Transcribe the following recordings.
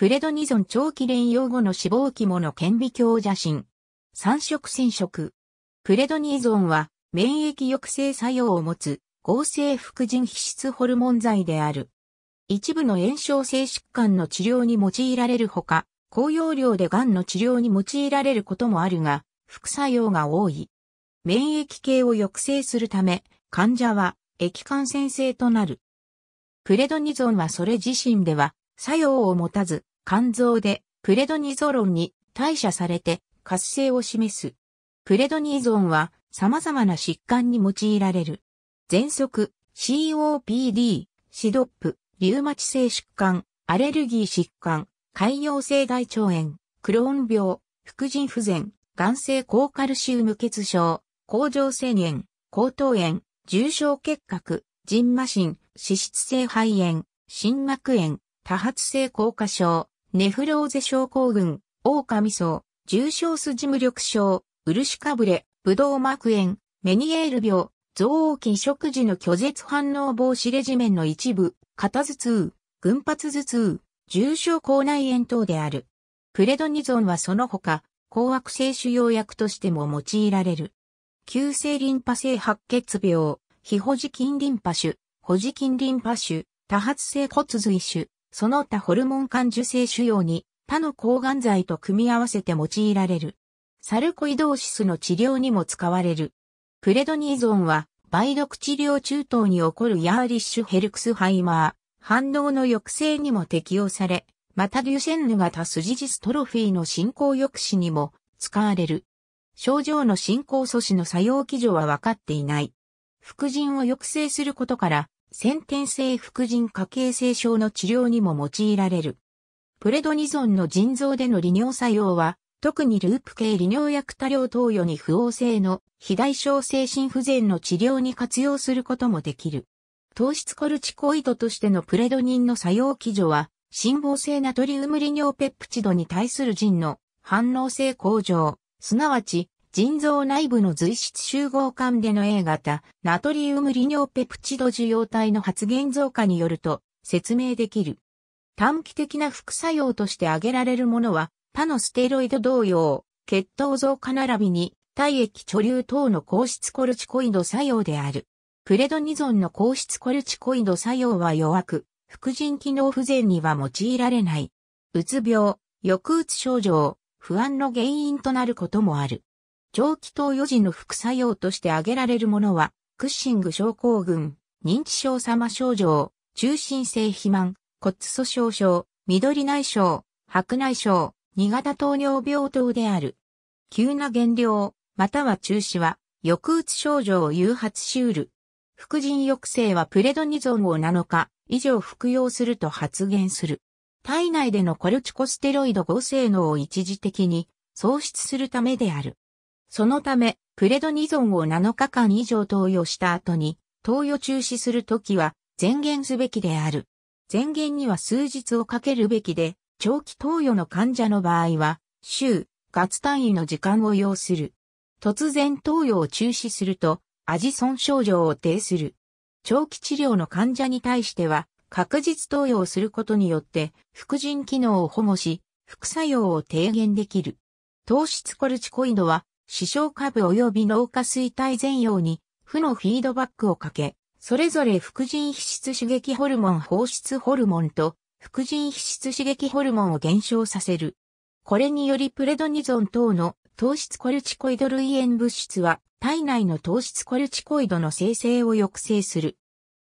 プレドニゾン長期連用後の死亡肝の顕微鏡写真。三色染色。プレドニゾンは免疫抑制作用を持つ合成副腎皮質ホルモン剤である。一部の炎症性疾患の治療に用いられるほか、高容量で癌の治療に用いられることもあるが、副作用が多い。免疫系を抑制するため、患者は液感染性となる。プレドニゾンはそれ自身では作用を持たず、肝臓でプレドニゾロンに代謝されて活性を示す。プレドニゾンは様々な疾患に用いられる。喘息、COPD、シドップ、リウマチ性疾患、アレルギー疾患、潰瘍性大腸炎、クローン病、副腎不全、眼性高カルシウム欠症、甲状腺炎、喉頭炎、重症結核、腎麻疹、脂質性肺炎、心膜炎、多発性硬化症、ネフローゼ症候群、狼層、重症筋無力症、漆かぶれ、ブドウ膜炎、メニエール病、増黄食事の拒絶反応防止レジメンの一部、肩頭痛、群発頭痛、重症口内炎等である。プレドニゾンはその他、抗悪性腫瘍薬としても用いられる。急性リンパ性白血病、非保持菌リンパ腫、保持菌リンパ腫、多発性骨髄腫、その他ホルモン間受精腫瘍に他の抗がん剤と組み合わせて用いられる。サルコイドーシスの治療にも使われる。プレドニーゾンは、梅毒治療中等に起こるヤーリッシュヘルクスハイマー、反応の抑制にも適用され、またデュシェンヌ型スジジストロフィーの進行抑止にも使われる。症状の進行阻止の作用基準は分かっていない。副腎を抑制することから、先天性副腎家系性症の治療にも用いられる。プレドニゾンの腎臓での利尿作用は、特にループ系利尿薬多量投与に不応性の肥大症精神不全の治療に活用することもできる。糖質コルチコイドとしてのプレドニンの作用基準は、辛抱性ナトリウム利尿ペプチドに対する腎の反応性向上、すなわち腎臓内部の随質集合管での A 型、ナトリウム利尿ペプチド受容体の発現増加によると説明できる。短期的な副作用として挙げられるものは、他のステロイド同様、血糖増加並びに体液貯留等の硬質コルチコイド作用である。プレドニゾンの硬質コルチコイド作用は弱く、副腎機能不全には用いられない。うつ病、抑うつ症状、不安の原因となることもある。長期投与時の副作用として挙げられるものは、クッシング症候群、認知症様症状、中心性肥満、骨粗鬆症、緑内障、白内障、2型糖尿病等である。急な減量、または中止は、抑うつ症状を誘発しうる。副腎抑制はプレドニゾンを7日以上服用すると発言する。体内でのコルチコステロイド合成能を一時的に喪失するためである。そのため、プレドニゾンを7日間以上投与した後に、投与中止するときは、前言すべきである。前言には数日をかけるべきで、長期投与の患者の場合は、週、月単位の時間を要する。突然投与を中止すると、アジソン症状を呈する。長期治療の患者に対しては、確実投与をすることによって、副腎機能を保護し、副作用を低減できる。糖質コルチコイドは、視床下部及び脳下垂体前葉に負のフィードバックをかけ、それぞれ副腎皮質刺激ホルモン放出ホルモンと副腎皮質刺激ホルモンを減少させる。これによりプレドニゾン等の糖質コルチコイド類塩物質は体内の糖質コルチコイドの生成を抑制する。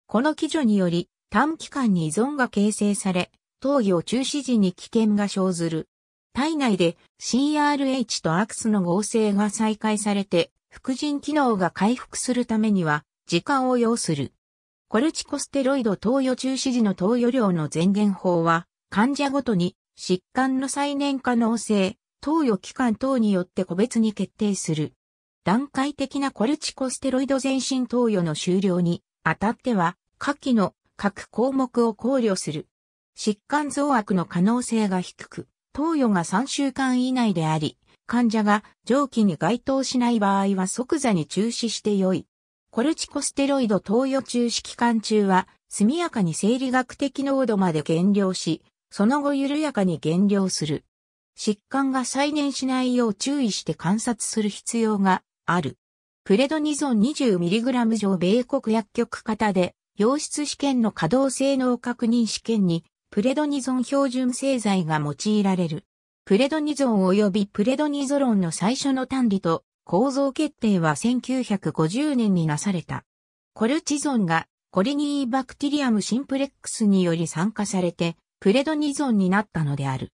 この基準により短期間に依存が形成され、投与中止時に危険が生ずる。体内で CRH とアクスの合成が再開されて、副腎機能が回復するためには、時間を要する。コルチコステロイド投与中止時の投与量の前言法は、患者ごとに疾患の再燃可能性、投与期間等によって個別に決定する。段階的なコルチコステロイド全身投与の終了にあたっては、下記の各項目を考慮する。疾患増悪の可能性が低く、投与が3週間以内であり、患者が上記に該当しない場合は即座に中止して良い。コルチコステロイド投与中止期間中は、速やかに生理学的濃度まで減量し、その後緩やかに減量する。疾患が再燃しないよう注意して観察する必要がある。プレドニゾン 20mg 上米国薬局型で、溶質試験の稼働性能確認試験にプレドニゾン標準製剤が用いられる。プレドニゾン及びプレドニゾロンの最初の単理と構造決定は1950年になされた。コルチゾンがコリニーバクティリアムシンプレックスにより酸化されてプレドニゾンになったのである。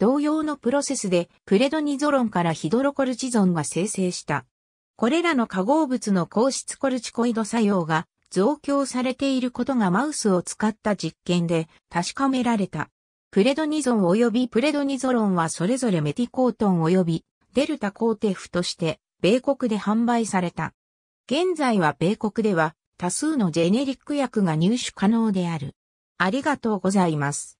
同様のプロセスでプレドニゾロンからヒドロコルチゾンが生成した。これらの化合物の硬質コルチコイド作用が増強されていることがマウスを使った実験で確かめられた。プレドニゾン及びプレドニゾロンはそれぞれメティコートン及びデルタコーテフとして米国で販売された。現在は米国では多数のジェネリック薬が入手可能である。ありがとうございます。